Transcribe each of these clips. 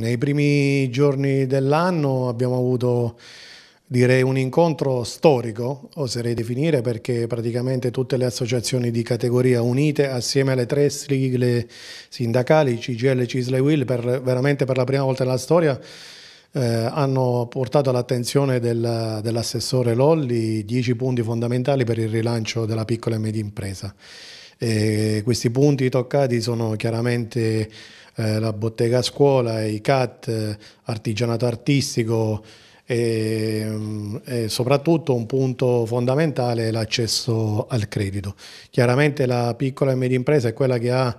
Nei primi giorni dell'anno abbiamo avuto direi un incontro storico, oserei definire, perché praticamente tutte le associazioni di categoria unite assieme alle tre sigle sindacali, CGL, CISL e WIL, per, veramente per la prima volta nella storia, eh, hanno portato all'attenzione dell'assessore Lolli dieci punti fondamentali per il rilancio della piccola e media impresa. E questi punti toccati sono chiaramente eh, la bottega a scuola, i CAT, eh, artigianato artistico e, mm, e soprattutto un punto fondamentale è l'accesso al credito. Chiaramente la piccola e media impresa è quella che ha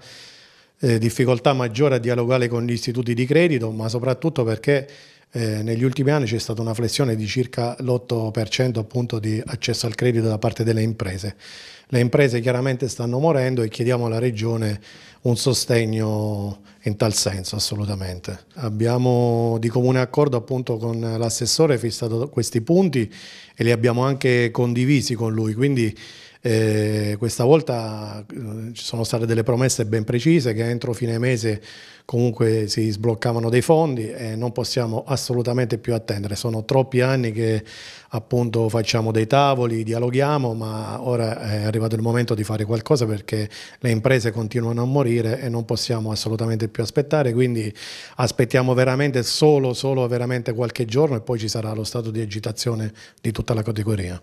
eh, difficoltà maggiore a dialogare con gli istituti di credito, ma soprattutto perché eh, negli ultimi anni c'è stata una flessione di circa l'8% appunto di accesso al credito da parte delle imprese. Le imprese chiaramente stanno morendo e chiediamo alla Regione un sostegno in tal senso assolutamente. Abbiamo di comune accordo appunto con l'assessore fissato questi punti e li abbiamo anche condivisi con lui, quindi eh, questa volta eh, ci sono state delle promesse ben precise che entro fine mese comunque si sbloccavano dei fondi e non possiamo assolutamente più attendere. Sono troppi anni che appunto facciamo dei tavoli, dialoghiamo, ma ora è arrivato il momento di fare qualcosa perché le imprese continuano a morire e non possiamo assolutamente più aspettare, quindi aspettiamo veramente solo, solo veramente qualche giorno e poi ci sarà lo stato di agitazione di tutta la categoria.